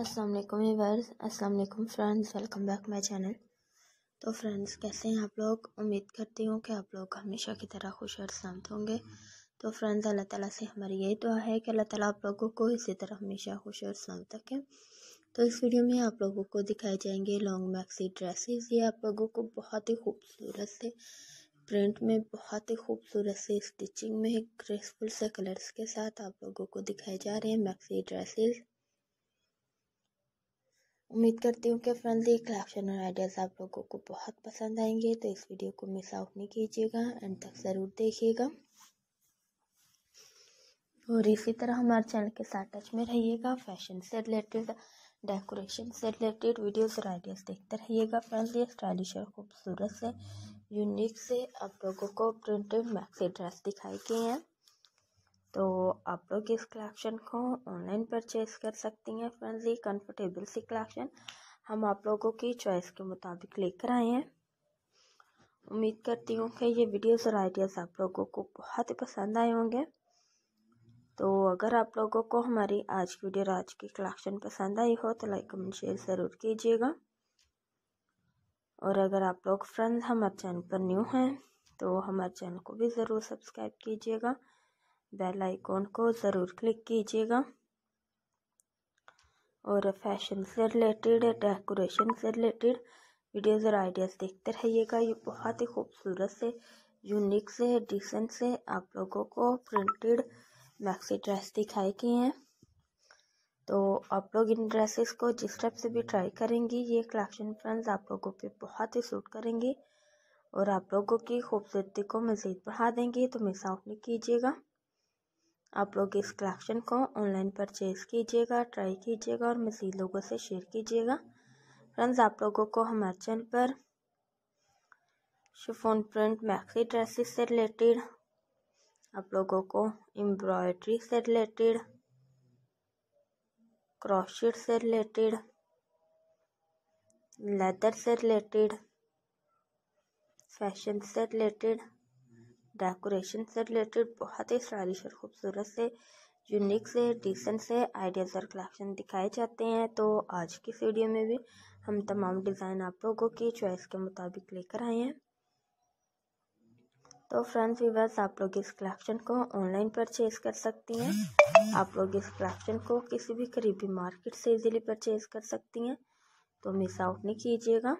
अस्सलाम वालेकुम वीवर्स अस्सलाम वालेकुम friends welcome back my channel तो फ्रेंड्स कैसे हैं आप लोग उम्मीद करती हूँ कि आप लोग हमेशा की तरह खुश और शांत होंगे तो फ्रेंड्स अल्लाह ताला से हमारी यही दुआ है कि अल्लाह ताला आप लोगों को इसी तरह हमेशा खुश और शांत रखें तो इस वीडियो में आप लोगों को दिखाए जाएंगे लॉन्ग मैक्सी ड्रेसेस ये आप लोगों को बहुत ही खूबसूरत से प्रिंट में बहुत ही खूबसूरत से स्टिचिंग में ग्रेसफुल से कलर्स के साथ आप लोगों को दिखाए जा रहे हैं मैक्सी ड्रेसेस उम्मीद करती हूँ कि फ्रेंडली कलेक्शन और आइडियाज़ आप लोगों को बहुत पसंद आएंगे तो इस वीडियो को मिस आउट नहीं कीजिएगा एंड तक ज़रूर देखिएगा और इसी तरह हमारे चैनल के साथ टच में रहिएगा फैशन से रिलेटेड डेकोरेशन से रिलेटेड वीडियोस और आइडियाज़ देखते रहिएगा फ्रेंडली स्टाइलिश और खूबसूरत से यूनिक से आप लोगों को प्रिंटेड मैक्सी ड्रेस दिखाई गई हैं तो आप लोग इस कलेक्शन को ऑनलाइन परचेज़ कर सकती हैं फ्रेंड्स ये कंफर्टेबल सी कलेक्शन हम आप लोगों की चॉइस के मुताबिक लेकर आए हैं उम्मीद करती हूँ कि ये वीडियोस और आइडियाज़ आप लोगों को बहुत ही पसंद आए होंगे तो अगर आप लोगों को हमारी आज की वीडियो और आज की कलेक्शन पसंद आई हो तो लाइक कमेंट शेयर ज़रूर कीजिएगा और अगर आप लोग फ्रेंड्स हमारे चैनल पर न्यू हैं तो हमारे चैनल को भी ज़रूर सब्सक्राइब कीजिएगा बेल आइकॉन को ज़रूर क्लिक कीजिएगा और फैशन से रिलेटेड डेकोरेशन से रिलेटेड वीडियोज़ और आइडियाज़ देखते रहिएगा ये बहुत ही खूबसूरत से यूनिक से डिसेंट से आप लोगों को प्रिंटेड मैक्सी ड्रेस दिखाई गई हैं तो आप लोग इन ड्रेसेस को जिस टाइप से भी ट्राई करेंगी ये कलेक्शन फ्रेंड्स आप लोगों पे बहुत ही सूट करेंगी और आप लोगों की खूबसूरती को मज़ीद बढ़ा देंगी तो मिस आउट नहीं कीजिएगा आप लोग इस कलेक्शन को ऑनलाइन परचेज़ कीजिएगा ट्राई कीजिएगा और मज़ीद लोगों से शेयर कीजिएगा फ्रेंड्स आप लोगों को हमारे चैनल पर शिफोन प्रिंट मैक्सी ड्रेसिस से रिलेटेड आप लोगों को एम्ब्रॉयड्री से रिलेटेड क्रॉशिट से रिलेटेड लेदर से रिलेटेड फैशन से रिलेटेड डेकोरेशन से रिलेटेड बहुत ही स्टाइलिश और खूबसूरत से यूनिक से डिसेंट से आइडियाज़ और कलेक्शन दिखाए जाते हैं तो आज की वीडियो में भी हम तमाम डिज़ाइन आप लोगों की चॉइस के मुताबिक लेकर आए हैं तो फ्रेंड्स वीवर्स आप लोग इस कलेक्शन को ऑनलाइन परचेज कर सकती हैं आप लोग इस कलेक्शन को किसी भी करीबी मार्केट से इजीली परचेज कर सकती हैं तो मिस आउट नहीं कीजिएगा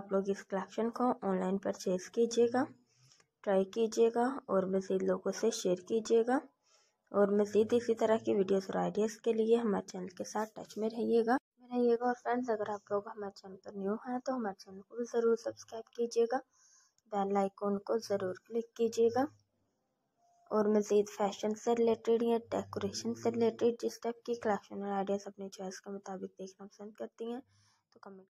आप लोग इस कलेक्शन को ऑनलाइन परचेज कीजिएगा ट्राई कीजिएगा और मज़ीद लोगों से शेयर कीजिएगा और मज़ीद इसी तरह की वीडियोस और आइडियाज़ के लिए हमारे चैनल के साथ टच में रहिएगा रहिएगा और फ्रेंड्स अगर आप लोग हमारे चैनल पर न्यू हैं तो हमारे चैनल को भी ज़रूर सब्सक्राइब कीजिएगा बेल आइकॉन को ज़रूर क्लिक कीजिएगा और मज़ीद फैशन से रिलेटेड या डेकोरेशन से रिलेटेड जिस टाइप की कलेक्शन और आइडियाज़ अपनी चॉइस के मुताबिक देखना पसंद करती हैं तो कमेंट